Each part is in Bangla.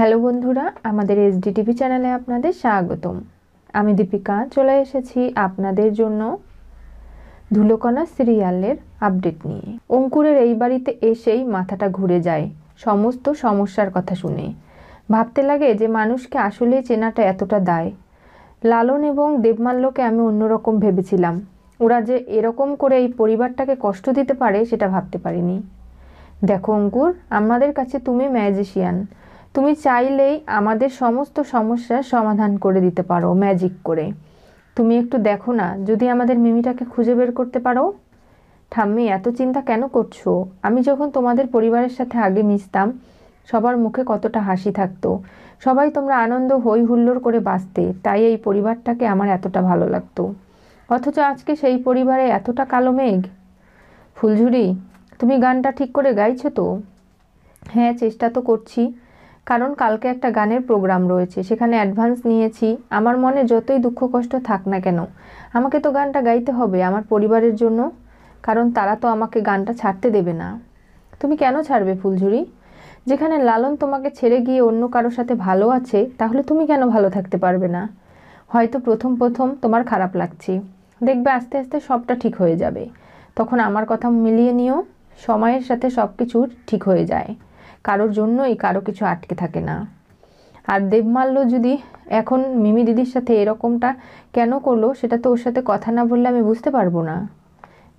হ্যালো বন্ধুরা আমাদের এসডিটিভি চ্যানেলে আপনাদের স্বাগতম আমি দীপিকা চলে এসেছি আপনাদের জন্য ধুলোকণা সিরিয়ালের আপডেট নিয়ে অঙ্কুরের এই বাড়িতে এসেই মাথাটা ঘুরে যায় সমস্ত সমস্যার কথা শুনে ভাবতে লাগে যে মানুষকে আসলেই চেনাটা এতটা দায় লালন এবং দেবমাল্যকে আমি অন্যরকম ভেবেছিলাম ওরা যে এরকম করে এই পরিবারটাকে কষ্ট দিতে পারে সেটা ভাবতে পারিনি দেখো অঙ্কুর আমাদের কাছে তুমি ম্যাজিশিয়ান তুমি চাইলেই আমাদের সমস্ত সমস্যার সমাধান করে দিতে পারো ম্যাজিক করে তুমি একটু দেখো না যদি আমাদের মিমিটাকে খুঁজে বের করতে পারো ঠাম্মি এত চিন্তা কেন করছো আমি যখন তোমাদের পরিবারের সাথে আগে মিশতাম সবার মুখে কতটা হাসি থাকতো সবাই তোমরা আনন্দ হই হুল্লোর করে বাঁচতে তাই এই পরিবারটাকে আমার এতটা ভালো লাগতো অথচ আজকে সেই পরিবারে এতটা কালো মেঘ ফুলঝুরি তুমি গানটা ঠিক করে গাইছো তো হ্যাঁ চেষ্টা তো করছি কারণ কালকে একটা গানের প্রোগ্রাম রয়েছে সেখানে অ্যাডভান্স নিয়েছি আমার মনে যতই দুঃখ কষ্ট থাক না কেন আমাকে তো গানটা গাইতে হবে আমার পরিবারের জন্য কারণ তারা তো আমাকে গানটা ছাড়তে দেবে না তুমি কেন ছাড়বে ফুলঝুরি যেখানে লালন তোমাকে ছেড়ে গিয়ে অন্য কারোর সাথে ভালো আছে তাহলে তুমি কেন ভালো থাকতে পারবে না হয়তো প্রথম প্রথম তোমার খারাপ লাগছে দেখবে আস্তে আস্তে সবটা ঠিক হয়ে যাবে তখন আমার কথা মিলিয়ে নিও সময়ের সাথে সব কিছু ঠিক হয়ে যায় কারোর জন্যই কারো কিছু আটকে থাকে না আর দেবমাল্য যদি এখন মিমি দিদির সাথে এরকমটা কেন করলো সেটা তো ওর সাথে কথা না বললে আমি বুঝতে পারবো না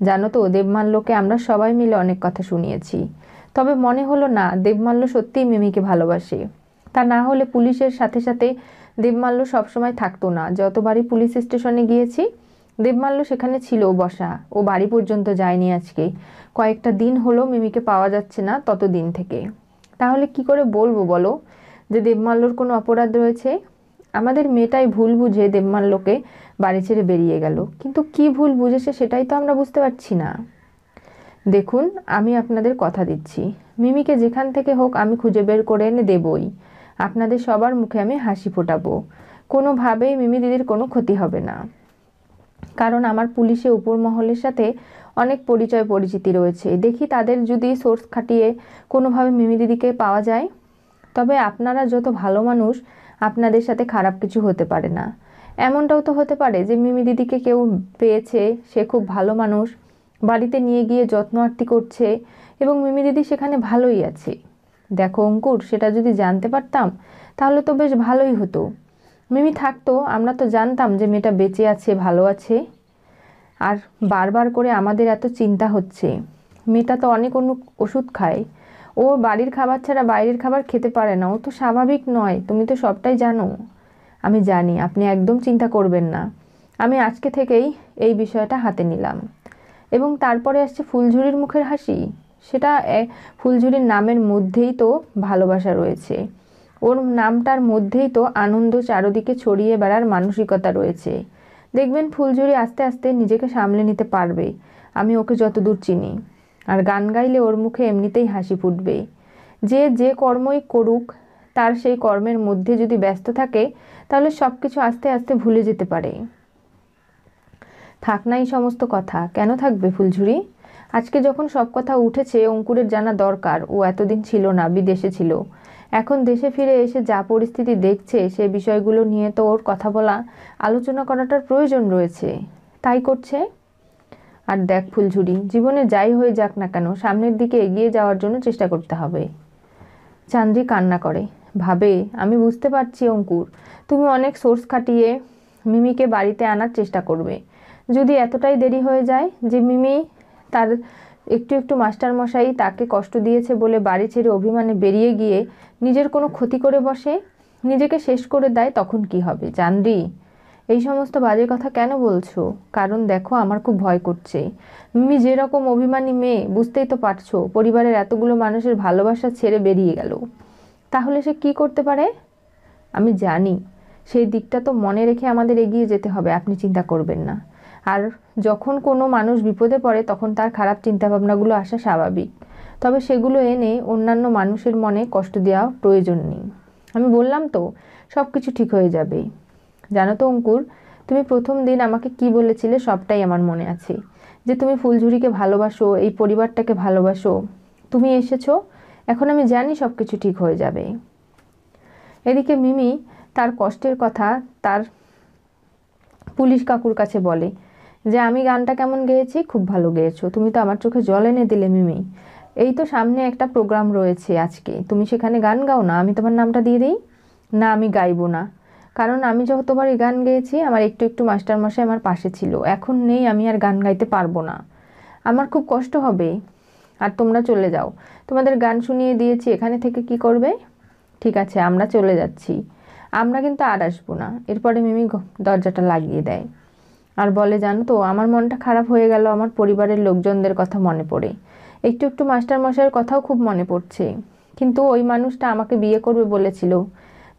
জানো তো দেবমাল্যকে আমরা সবাই মিলে অনেক কথা শুনিয়েছি তবে মনে হলো না দেবমাল্য সত্যিই মিমিকে ভালোবাসে তা না হলে পুলিশের সাথে সাথে দেবমাল্য সবসময় থাকতো না যতবারই পুলিশ স্টেশনে গিয়েছি দেবমাল্য সেখানে ছিল বসা ও বাড়ি পর্যন্ত যায়নি আজকে কয়েকটা দিন হলো মিমিকে পাওয়া যাচ্ছে না ততদিন থেকে তাহলে কি করে বলবো বলো যে দেবমাল্যর কোনো অপরাধ রয়েছে আমাদের মেয়েটাই ভুল বুঝে দেবমাল্যকে বাড়ি ছেড়ে বেরিয়ে গেল কিন্তু কি ভুল বুঝেছে সেটাই তো আমরা বুঝতে পারছি না দেখুন আমি আপনাদের কথা দিচ্ছি মিমিকে যেখান থেকে হোক আমি খুঁজে বের করে এনে দেবই আপনাদের সবার মুখে আমি হাসি ফোটাবো কোনোভাবেই মিমি দিদির কোনো ক্ষতি হবে না কারণ আমার পুলিশে উপর মহলের সাথে অনেক পরিচয় পরিচিতি রয়েছে দেখি তাদের যদি সোর্স খাটিয়ে কোনোভাবে মিমি দিদিকে পাওয়া যায় তবে আপনারা যত ভালো মানুষ আপনাদের সাথে খারাপ কিছু হতে পারে না এমনটাও তো হতে পারে যে মিমি দিদিকে কেউ পেয়েছে সে খুব ভালো মানুষ বাড়িতে নিয়ে গিয়ে যত্ন আরতি করছে এবং মিমি দিদি সেখানে ভালোই আছে দেখো অঙ্কুর সেটা যদি জানতে পারতাম তাহলে তো বেশ ভালোই হতো মিমি থাকতো আমরা তো জানতাম যে মেয়েটা বেঁচে আছে ভালো আছে আর বারবার করে আমাদের এত চিন্তা হচ্ছে মেয়েটা তো অনেক অন্য ওষুধ খায় ও বাড়ির খাবার ছাড়া বাইরের খাবার খেতে পারে না ও তো স্বাভাবিক নয় তুমি তো সবটাই জানো আমি জানি আপনি একদম চিন্তা করবেন না আমি আজকে থেকেই এই বিষয়টা হাতে নিলাম এবং তারপরে আসছে ফুলঝুরির মুখের হাসি সেটা ফুলঝুরির নামের মধ্যেই তো ভালোবাসা রয়েছে ওর নামটার মধ্যেই তো আনন্দ চারদিকে ছড়িয়ে বেড়ার মানসিকতা রয়েছে দেখবেন ফুলঝুরি আস্তে আস্তে নিজেকে সামলে নিতে পারবে আমি ওকে যতদূর চিনি আর গান গাইলে ওর মুখে এমনিতেই হাসি ফুটবে যে যে কর্মই করুক তার সেই কর্মের মধ্যে যদি ব্যস্ত থাকে তাহলে সব কিছু আস্তে আস্তে ভুলে যেতে পারে থাক না এই সমস্ত কথা কেন থাকবে ফুলঝুরি আজকে যখন সব কথা উঠেছে অঙ্কুরের জানা দরকার ও এতদিন ছিল না বিদেশে ছিল এখন দেশে ফিরে এসে যা পরিস্থিতি দেখছে সে বিষয়গুলো নিয়ে তো ওর কথা বলা আলোচনা করাটার প্রয়োজন রয়েছে তাই করছে আর দেখ ফুলঝুরি জীবনে যাই হয়ে যাক না কেন সামনের দিকে এগিয়ে যাওয়ার জন্য চেষ্টা করতে হবে চান্দ্রি কান্না করে ভাবে আমি বুঝতে পারছি অঙ্কুর তুমি অনেক সোর্স খাটিয়ে মিমিকে বাড়িতে আনার চেষ্টা করবে যদি এতটাই দেরি হয়ে যায় যে মিমি তার একটু একটু মাস্টারমশাই তাকে কষ্ট দিয়েছে বলে বাড়ি ছেড়ে অভিমানে বেরিয়ে গিয়ে নিজের কোনো ক্ষতি করে বসে নিজেকে শেষ করে দেয় তখন কি হবে জানরি এই সমস্ত বাজে কথা কেন বলছো কারণ দেখো আমার খুব ভয় করছে মিমি যেরকম অভিমানী মেয়ে বুঝতেই তো পারছো পরিবারের এতগুলো মানুষের ভালোবাসা ছেড়ে বেরিয়ে গেল তাহলে সে কি করতে পারে আমি জানি সেই দিকটা তো মনে রেখে আমাদের এগিয়ে যেতে হবে আপনি চিন্তা করবেন না আর যখন কোনো মানুষ বিপদে পড়ে তখন তার খারাপ চিন্তাভাবনাগুলো আসা স্বাভাবিক তবে সেগুলো এনে অন্যান্য মানুষের মনে কষ্ট দেওয়া প্রয়োজন নেই আমি বললাম তো সব কিছু ঠিক হয়ে যাবে জানো তো অঙ্কুর তুমি প্রথম দিন আমাকে কি বলেছিলে সবটাই আমার মনে আছে যে তুমি ফুলঝুরিকে ভালোবাসো এই পরিবারটাকে ভালোবাসো তুমি এসেছো এখন আমি জানি সব কিছু ঠিক হয়ে যাবে এদিকে মিমি তার কষ্টের কথা তার পুলিশ কাকুর কাছে বলে যে আমি গানটা কেমন গেয়েছি খুব ভালো গেয়েছো তুমি তো আমার চোখে জল এনে দিলে মিমি এই তো সামনে একটা প্রোগ্রাম রয়েছে আজকে তুমি সেখানে গান গাও না আমি তোমার নামটা দিয়ে দিই না আমি গাইবো না কারণ আমি যতবার এই গান গেয়েছি আমার একটু একটু মাস্টারমশাই আমার পাশে ছিল এখন নেই আমি আর গান গাইতে পারবো না আমার খুব কষ্ট হবে আর তোমরা চলে যাও তোমাদের গান শুনিয়ে দিয়েছি এখানে থেকে কি করবে ঠিক আছে আমরা চলে যাচ্ছি আমরা কিন্তু আর আসবো না এরপরে মিমি দরজাটা লাগিয়ে দেয় আর বলে জানো তো আমার মনটা খারাপ হয়ে গেল আমার পরিবারের লোকজনদের কথা মনে পড়ে একটু একটু মাস্টারমশাইয়ের কথাও খুব মনে পড়ছে কিন্তু ওই মানুষটা আমাকে বিয়ে করবে বলেছিল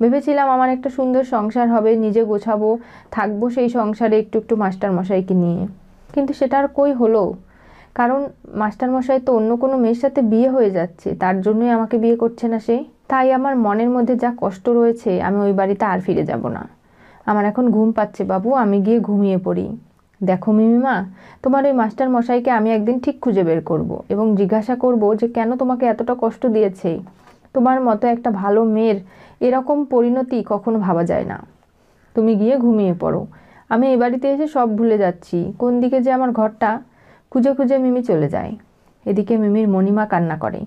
ভেবেছিলাম আমার একটা সুন্দর সংসার হবে নিজে গোছাবো থাকবো সেই সংসারে একটু একটু মাস্টারমশাইকে নিয়ে কিন্তু সেটা আর কই হলো কারণ মাস্টারমশাই তো অন্য কোনো মেয়ের সাথে বিয়ে হয়ে যাচ্ছে তার জন্যই আমাকে বিয়ে করছে না সে তাই আমার মনের মধ্যে যা কষ্ট রয়েছে আমি ওই বাড়িতে আর ফিরে যাব না আমার এখন ঘুম পাচ্ছে বাবু আমি গিয়ে ঘুমিয়ে পড়ি দেখো মিমিমা তোমার ওই মাস্টার মশাইকে আমি একদিন ঠিক খুঁজে বের করব এবং জিজ্ঞাসা করব যে কেন তোমাকে এতটা কষ্ট দিয়েছে তোমার মতো একটা ভালো মেয়ের এরকম পরিণতি কখনো ভাবা যায় না তুমি গিয়ে ঘুমিয়ে পড়ো আমি এ বাড়িতে এসে সব ভুলে যাচ্ছি কোন দিকে যে আমার ঘরটা খুঁজে খুঁজে মিমি চলে যায় এদিকে মিমির মণিমা কান্না করে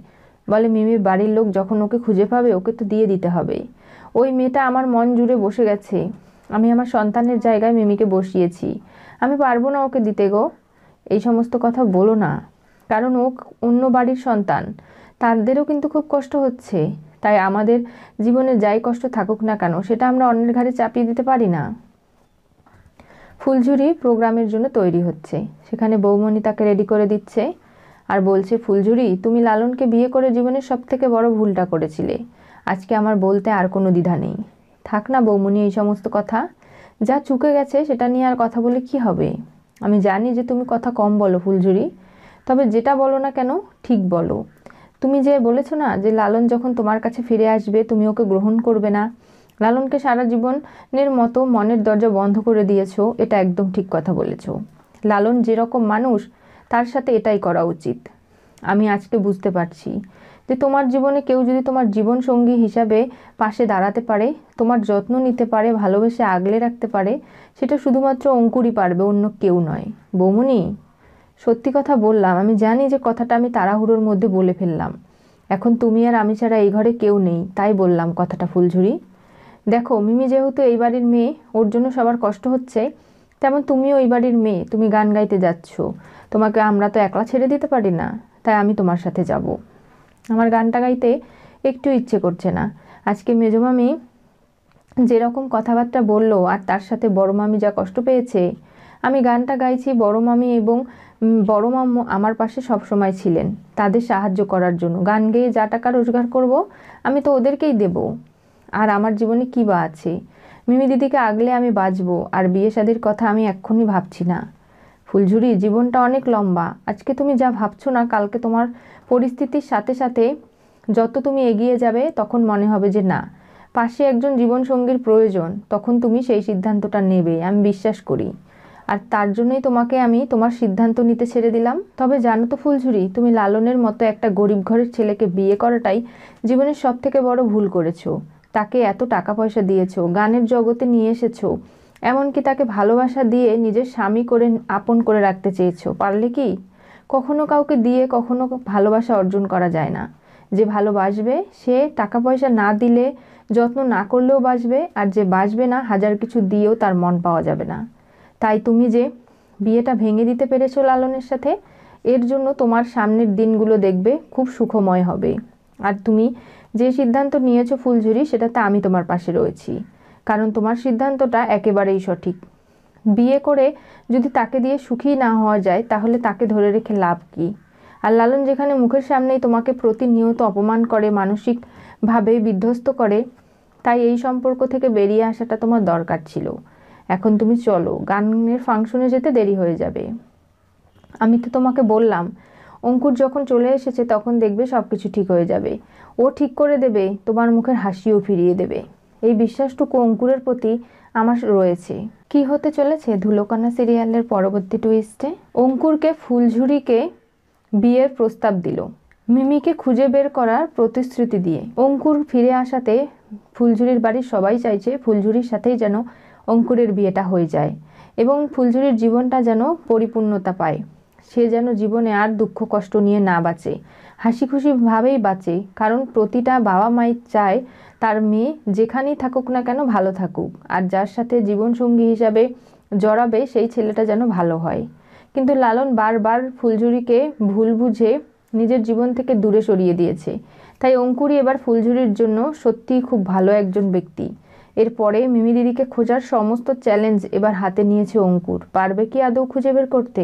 বলে মিমির বাড়ির লোক যখন ওকে খুঁজে পাবে ওকে তো দিয়ে দিতে হবে ওই মেয়েটা আমার মন জুড়ে বসে গেছে আমি আমার সন্তানের জায়গায় মিমিকে বসিয়েছি আমি পারবো না ওকে দিতে গো এই সমস্ত কথা বলো না কারণ ও অন্য বাড়ির সন্তান তাদেরও কিন্তু খুব কষ্ট হচ্ছে তাই আমাদের জীবনে যাই কষ্ট থাকুক না কেন সেটা আমরা অন্যের ঘাড়ে চাপিয়ে দিতে পারি না ফুলঝুরি প্রোগ্রামের জন্য তৈরি হচ্ছে সেখানে বৌমণি তাকে রেডি করে দিচ্ছে আর বলছে ফুলঝুরি তুমি লালনকে বিয়ে করে জীবনের সবথেকে বড় ভুলটা করেছিলে আজকে আমার বলতে আর কোনো দ্বিধা নেই থাক না বৌমনি এই সমস্ত কথা যা চুকে গেছে সেটা নিয়ে আর কথা বলে কি হবে আমি জানি যে তুমি কথা কম বলো ফুলঝুরি তবে যেটা বলো না কেন ঠিক বলো তুমি যে বলেছো না যে লালন যখন তোমার কাছে ফিরে আসবে তুমি ওকে গ্রহণ করবে না লালনকে সারা জীবনের মতো মনের দরজা বন্ধ করে দিয়েছো এটা একদম ঠিক কথা বলেছো লালন যেরকম মানুষ তার সাথে এটাই করা উচিত আমি আজকে বুঝতে পারছি যে তোমার জীবনে কেউ যদি তোমার জীবন সঙ্গী হিসাবে পাশে দাঁড়াতে পারে তোমার যত্ন নিতে পারে ভালোবেসে আগলে রাখতে পারে সেটা শুধুমাত্র অঙ্কুরই পারবে অন্য কেউ নয় বৌমনি সত্যি কথা বললাম আমি জানি যে কথাটা আমি তাড়াহুড়োর মধ্যে বলে ফেললাম এখন তুমি আর আমি ছাড়া এই ঘরে কেউ নেই তাই বললাম কথাটা ফুলঝুরি দেখো মিমি যেহেতু এই বাড়ির মেয়ে ওর জন্য সবার কষ্ট হচ্ছে তেমন তুমিও এই বাড়ির মেয়ে তুমি গান গাইতে যাচ্ছ তোমাকে আমরা তো একলা ছেড়ে দিতে পারি না তাই আমি তোমার সাথে যাবো আমার গানটা গাইতে একটু ইচ্ছে করছে না আজকে মেজমামি যেরকম কথাবার্তা বলল আর তার সাথে বড় মামি যা কষ্ট পেয়েছে আমি গানটা গাইছি বড় মামি এবং বড় মাম আমার পাশে সব সময় ছিলেন তাদের সাহায্য করার জন্য গান গেয়ে যা টাকা রোজগার করব আমি তো ওদেরকেই দেব আর আমার জীবনে কী বা আছে মিমি দিদিকে আগলে আমি বাঁচবো আর বিয়ে শাদির কথা আমি এক্ষুনি ভাবছি না ফুলঝুরি জীবনটা অনেক লম্বা আজকে তুমি যা ভাবছো না কালকে তোমার পরিস্থিতির সাথে সাথে যত তুমি এগিয়ে যাবে তখন মনে হবে যে না পাশে একজন জীবনসঙ্গীর প্রয়োজন তখন তুমি সেই সিদ্ধান্তটা নেবে আমি বিশ্বাস করি আর তার জন্যই তোমাকে আমি তোমার সিদ্ধান্ত নিতে ছেড়ে দিলাম তবে জানো তো ফুলঝুরি তুমি লালনের মতো একটা গরিব ঘরের ছেলেকে বিয়ে করাটাই জীবনের সব থেকে বড় ভুল করেছো তাকে এত টাকা পয়সা দিয়েছো গানের জগতে নিয়ে এসেছো এমনকি তাকে ভালোবাসা দিয়ে নিজের স্বামী করে আপন করে রাখতে চেয়েছো পারলে কি কখনো কাউকে দিয়ে কখনো ভালোবাসা অর্জন করা যায় না যে ভালোবাসবে সে টাকা পয়সা না দিলে যত্ন না করলেও বাঁচবে আর যে বাঁচবে না হাজার কিছু দিয়েও তার মন পাওয়া যাবে না তাই তুমি যে বিয়েটা ভেঙে দিতে পেরেছো লালনের সাথে এর জন্য তোমার সামনের দিনগুলো দেখবে খুব সুখময় হবে আর তুমি যে সিদ্ধান্ত নিয়েছো ফুলঝুরি সেটাতে আমি তোমার পাশে রয়েছি কারণ তোমার সিদ্ধান্তটা একেবারেই সঠিক বিয়ে করে যদি তাকে দিয়ে সুখী না হওয়া যায় তাহলে তাকে ধরে রেখে লাভ কী আর লালন যেখানে মুখের সামনেই তোমাকে প্রতিনিয়ত অপমান করে মানসিকভাবে বিধ্বস্ত করে তাই এই সম্পর্ক থেকে বেরিয়ে আসাটা তোমার দরকার ছিল এখন তুমি চলো গানের ফাংশনে যেতে দেরি হয়ে যাবে আমি তো তোমাকে বললাম অঙ্কুর যখন চলে এসেছে তখন দেখবে সব কিছু ঠিক হয়ে যাবে ও ঠিক করে দেবে তোমার মুখের হাসিও ফিরিয়ে দেবে এই বিশ্বাসটুকু অঙ্কুরের প্রতি আমার রয়েছে কি হতে চলেছে ধুলোকানা সিরিয়ালের পরবর্তী টুইস্টে অঙ্কুরকে ফুলঝুরিকে বিয়ের প্রস্তাব দিল মিমিকে খুঁজে বের করার প্রতিশ্রুতি দিয়ে অঙ্কুর ফিরে আসাতে ফুলঝুরির বাড়ির সবাই চাইছে ফুলঝুরির সাথেই যেন অঙ্কুরের বিয়েটা হয়ে যায় এবং ফুলঝুরির জীবনটা যেন পরিপূর্ণতা পায় সে যেন জীবনে আর দুঃখ কষ্ট নিয়ে না বাঁচে হাসি খুশিভাবেই বাঁচে কারণ প্রতিটা বাবা মাই চায় তার মেয়ে যেখানেই থাকুক না কেন ভালো থাকুক আর যার সাথে জীবনসঙ্গী হিসাবে জড়াবে সেই ছেলেটা যেন ভালো হয় কিন্তু লালন বারবার ফুলঝুরিকে ভুল বুঝে নিজের জীবন থেকে দূরে সরিয়ে দিয়েছে তাই অঙ্কুরি এবার ফুলঝুরির জন্য সত্যিই খুব ভালো একজন ব্যক্তি এরপরে মিমি দিদিকে খোঁজার সমস্ত চ্যালেঞ্জ এবার হাতে নিয়েছে অঙ্কুর পারবে কি আদৌ খুঁজে বের করতে